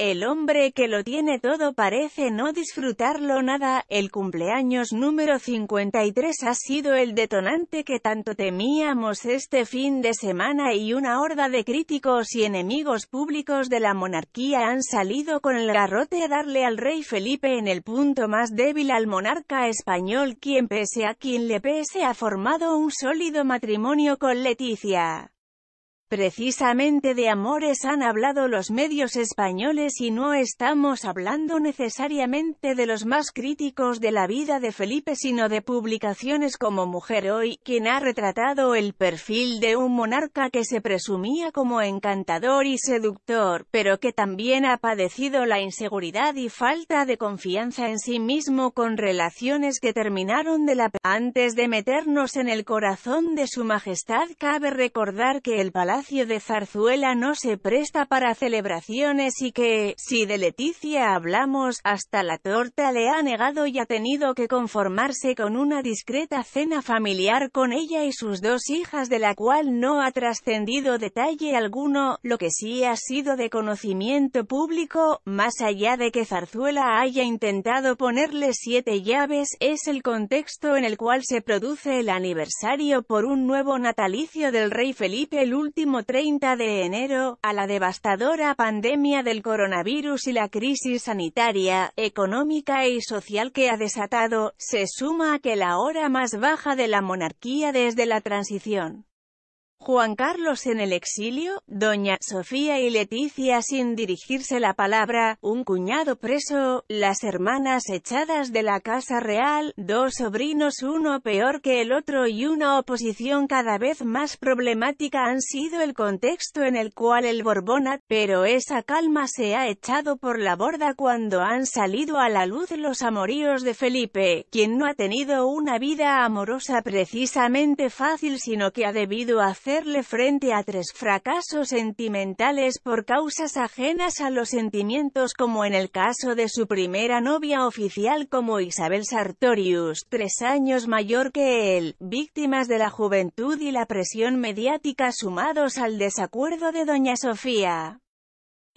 El hombre que lo tiene todo parece no disfrutarlo nada, el cumpleaños número 53 ha sido el detonante que tanto temíamos este fin de semana y una horda de críticos y enemigos públicos de la monarquía han salido con el garrote a darle al rey Felipe en el punto más débil al monarca español quien pese a quien le pese ha formado un sólido matrimonio con Leticia. Precisamente de amores han hablado los medios españoles y no estamos hablando necesariamente de los más críticos de la vida de Felipe sino de publicaciones como Mujer Hoy, quien ha retratado el perfil de un monarca que se presumía como encantador y seductor, pero que también ha padecido la inseguridad y falta de confianza en sí mismo con relaciones que terminaron de la... Antes de meternos en el corazón de su majestad cabe recordar que el palacio espacio de Zarzuela no se presta para celebraciones y que, si de Leticia hablamos, hasta la torta le ha negado y ha tenido que conformarse con una discreta cena familiar con ella y sus dos hijas de la cual no ha trascendido detalle alguno, lo que sí ha sido de conocimiento público, más allá de que Zarzuela haya intentado ponerle siete llaves, es el contexto en el cual se produce el aniversario por un nuevo natalicio del rey Felipe el último 30 de enero, a la devastadora pandemia del coronavirus y la crisis sanitaria, económica y social que ha desatado, se suma a que la hora más baja de la monarquía desde la transición. Juan Carlos en el exilio, Doña Sofía y Leticia sin dirigirse la palabra, un cuñado preso, las hermanas echadas de la Casa Real, dos sobrinos uno peor que el otro y una oposición cada vez más problemática han sido el contexto en el cual el Borbón pero esa calma se ha echado por la borda cuando han salido a la luz los amoríos de Felipe, quien no ha tenido una vida amorosa precisamente fácil sino que ha debido hacer hacerle frente a tres fracasos sentimentales por causas ajenas a los sentimientos como en el caso de su primera novia oficial como Isabel Sartorius, tres años mayor que él, víctimas de la juventud y la presión mediática sumados al desacuerdo de Doña Sofía.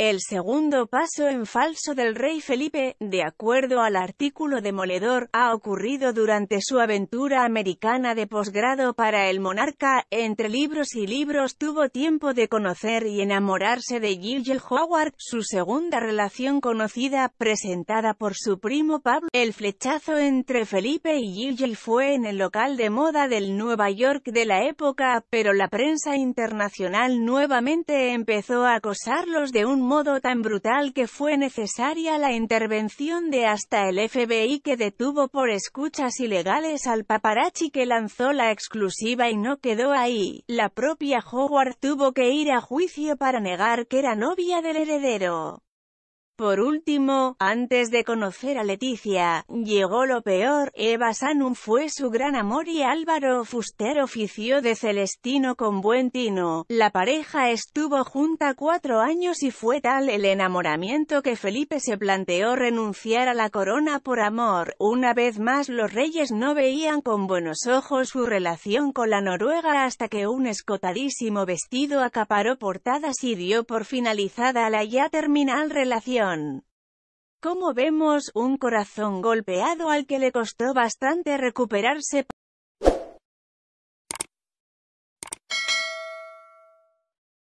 El segundo paso en falso del rey Felipe, de acuerdo al artículo demoledor, ha ocurrido durante su aventura americana de posgrado para el monarca, entre libros y libros tuvo tiempo de conocer y enamorarse de Gilgel Howard, su segunda relación conocida, presentada por su primo Pablo. El flechazo entre Felipe y Gilgel fue en el local de moda del Nueva York de la época, pero la prensa internacional nuevamente empezó a acosarlos de un modo tan brutal que fue necesaria la intervención de hasta el FBI que detuvo por escuchas ilegales al paparazzi que lanzó la exclusiva y no quedó ahí. La propia Howard tuvo que ir a juicio para negar que era novia del heredero. Por último, antes de conocer a Leticia, llegó lo peor, Eva Sanum fue su gran amor y Álvaro Fuster ofició de Celestino con buen tino. La pareja estuvo junta cuatro años y fue tal el enamoramiento que Felipe se planteó renunciar a la corona por amor. Una vez más los reyes no veían con buenos ojos su relación con la noruega hasta que un escotadísimo vestido acaparó portadas y dio por finalizada la ya terminal relación. Como vemos, un corazón golpeado al que le costó bastante recuperarse.